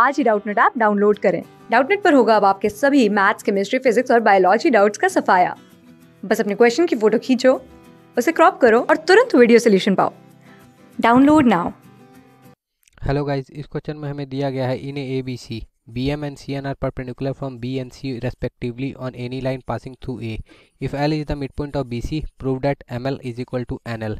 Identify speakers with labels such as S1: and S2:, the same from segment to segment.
S1: आज ही Doubtnut app download करें डाउटनेट पर होगा अब आपके सभी मैथ्स केमिस्ट्री फिजिक्स और बायोलॉजी डाउट्स का सफाया बस अपने क्वेश्चन की फोटो खींचो उसे क्रॉप करो और तुरंत वीडियो सोल्यूशन पाओ डाउनलोड नाउ
S2: हेलो गाइस इस क्वेश्चन में हमें दिया गया है in A B C B M C N are BM from B are C respectively on any line passing through A if L is the mid point of B C prove that M L is equal to N L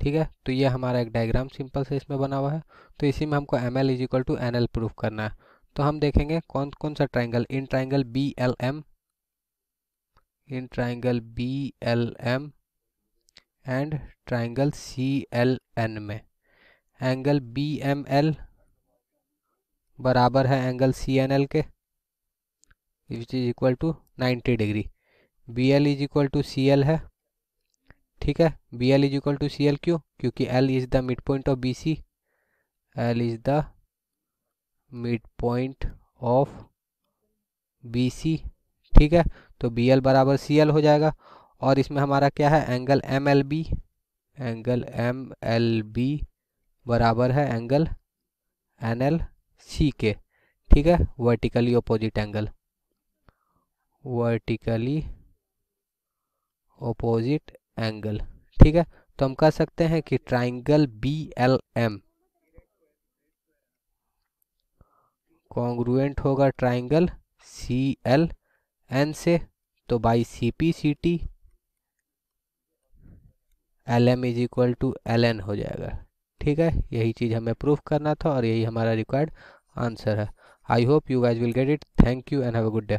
S2: ठीक है तो ये हमारा एक diagram simple से इसमें बना हुआ है तो इसी में हमको M L is equal to N L proof करना है तो हम देखेंगे कौन कौन सा triangle in triangle B L M in triangle B L M and triangle C L N में एंगल बी एम एल बराबर है एंगल सी एन एल के which is equal to 90 degree B L is equal to C L है ठीक है B L is equal to C L क्यू क्योंकि L is the mid point of B C L is the mid point of B C ठीक है तो B L बराबर C L हो जाएगा और इसमें हमारा क्या है angle M L B angle M L B बराबर है एंगल एन एल सी के ठीक है vertically opposite angle vertically opposite angle ठीक है तो हम कह सकते हैं कि triangle B L M congruent होगा ट्राइंगल सी एल एन से तो by C P C T L M is equal to L N हो जाएगा ठीक है यही चीज़ हमें प्रूफ करना था और यही हमारा रिक्वायर्ड आंसर है I hope you guys will get it thank you and have a good day